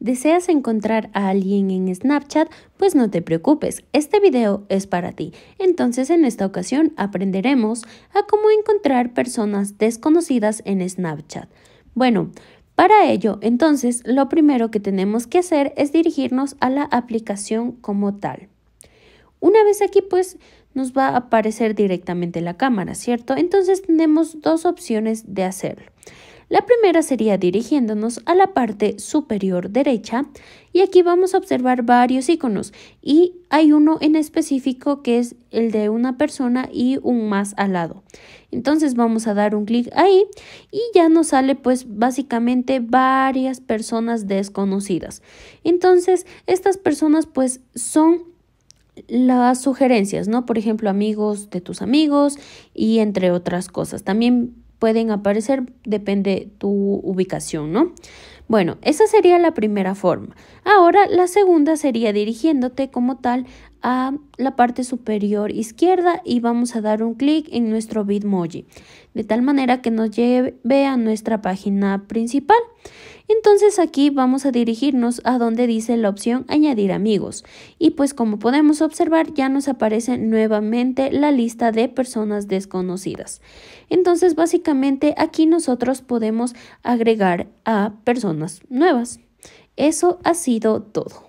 ¿Deseas encontrar a alguien en Snapchat? Pues no te preocupes, este video es para ti. Entonces en esta ocasión aprenderemos a cómo encontrar personas desconocidas en Snapchat. Bueno, para ello, entonces, lo primero que tenemos que hacer es dirigirnos a la aplicación como tal. Una vez aquí, pues, nos va a aparecer directamente la cámara, ¿cierto? Entonces tenemos dos opciones de hacerlo. La primera sería dirigiéndonos a la parte superior derecha y aquí vamos a observar varios iconos y hay uno en específico que es el de una persona y un más al lado. Entonces vamos a dar un clic ahí y ya nos sale pues básicamente varias personas desconocidas. Entonces estas personas pues son las sugerencias, ¿no? Por ejemplo, amigos de tus amigos y entre otras cosas. También pueden aparecer, depende tu ubicación, ¿no? Bueno, esa sería la primera forma. Ahora, la segunda sería dirigiéndote como tal a la parte superior izquierda y vamos a dar un clic en nuestro Bitmoji, de tal manera que nos lleve a nuestra página principal. Entonces aquí vamos a dirigirnos a donde dice la opción añadir amigos y pues como podemos observar ya nos aparece nuevamente la lista de personas desconocidas. Entonces básicamente aquí nosotros podemos agregar a personas nuevas. Eso ha sido todo.